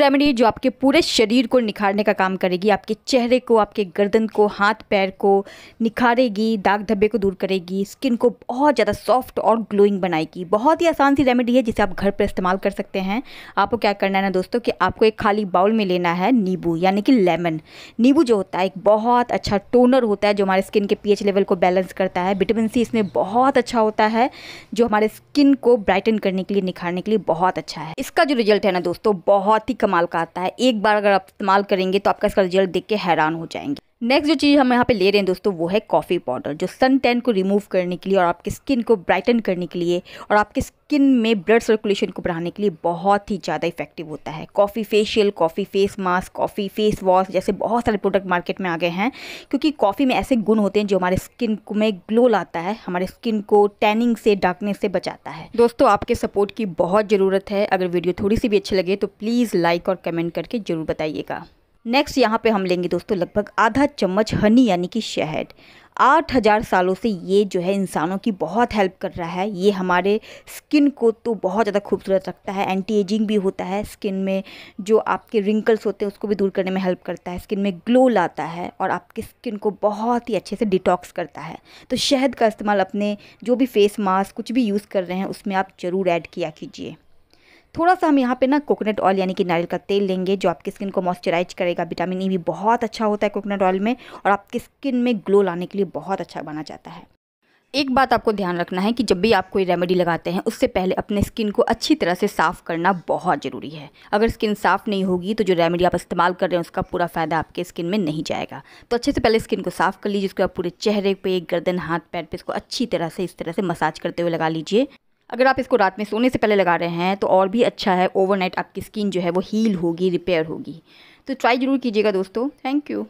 remedy जो आपके पूरे शरीर को निखारने का काम करेगी आपके चेहरे को आपके गर्दन को हाथ पैर को निखारेगी दाग धब्बे को दूर करेगी स्किन को बहुत ज़्यादा सॉफ्ट और ग्लोइंग बनाएगी बहुत ही आसान सी रेमेडी है जिसे आप घर पर इस्तेमाल कर सकते हैं आपको क्या करना है ना दोस्तों कि आपको एक खाली बाउल में लेना है नींबू यानी कि लेमन नींबू जो होता है एक बहुत अच्छा टोनर होता है जो हमारे स्किन के पी लेवल को बैलेंस करता है विटामिन सी इसमें बहुत अच्छा होता है जो हमारे स्किन को ब्राइटन करने के लिए निखारने के लिए बहुत अच्छा है इसका जो रिजल्ट है ना दोस्तों बहुत ही कमाल का आता है एक बार अगर आप इस्तेमाल करेंगे तो आपका इसका रिजल्ट देख के हैरान हो जाएंगे नेक्स्ट जो चीज़ हम यहाँ पे ले रहे हैं दोस्तों वो है कॉफ़ी पाउडर जो सन टैन को रिमूव करने के लिए और आपके स्किन को ब्राइटन करने के लिए और आपके स्किन में ब्लड सर्कुलेशन को बढ़ाने के लिए बहुत ही ज़्यादा इफेक्टिव होता है coffee facial coffee face mask coffee face wash जैसे बहुत सारे प्रोडक्ट मार्केट में आ गए हैं क्योंकि कॉफ़ी में ऐसे गुण होते हैं जो हमारे स्किन में ग्लो लाता है हमारे स्किन को टैनिंग से डार्कनेस से बचाता है दोस्तों आपके सपोर्ट की बहुत ज़रूरत है अगर वीडियो थोड़ी सी भी अच्छी लगे तो प्लीज़ लाइक और कमेंट करके ज़रूर बताइएगा नेक्स्ट यहाँ पे हम लेंगे दोस्तों लगभग आधा चम्मच हनी यानी कि शहद आठ हज़ार सालों से ये जो है इंसानों की बहुत हेल्प कर रहा है ये हमारे स्किन को तो बहुत ज़्यादा खूबसूरत रखता है एंटी एजिंग भी होता है स्किन में जो आपके रिंकल्स होते हैं उसको भी दूर करने में हेल्प करता है स्किन में ग्लो लाता है और आपके स्किन को बहुत ही अच्छे से डिटॉक्स करता है तो शहद का इस्तेमाल अपने जो भी फेस मास्क कुछ भी यूज़ कर रहे हैं उसमें आप ज़रूर ऐड किया कीजिए थोड़ा सा हम यहाँ पे ना कोकोनट ऑयल यानी कि नारियल का तेल लेंगे जो आपकी स्किन को मॉइस्चराइज करेगा विटामिन ई e भी बहुत अच्छा होता है कोकोनट ऑयल में और आपकी स्किन में ग्लो लाने के लिए बहुत अच्छा बना जाता है एक बात आपको ध्यान रखना है कि जब भी आप कोई रेमेडी लगाते हैं उससे पहले अपने स्किन को अच्छी तरह से साफ़ करना बहुत ज़रूरी है अगर स्किन साफ़ नहीं होगी तो जो रेमेडी आप इस्तेमाल कर रहे हैं उसका पूरा फ़ायदा आपके स्किन में नहीं जाएगा तो अच्छे से पहले स्किन को साफ़ कर लीजिए उसके बाद पूरे चेहरे पर गर्दन हाथ पैर पर इसको अच्छी तरह से इस तरह से मसाज करते हुए लगा लीजिए अगर आप इसको रात में सोने से पहले लगा रहे हैं तो और भी अच्छा है ओवरनाइट आपकी स्किन जो है वो हील होगी रिपेयर होगी तो ट्राई ज़रूर कीजिएगा दोस्तों थैंक यू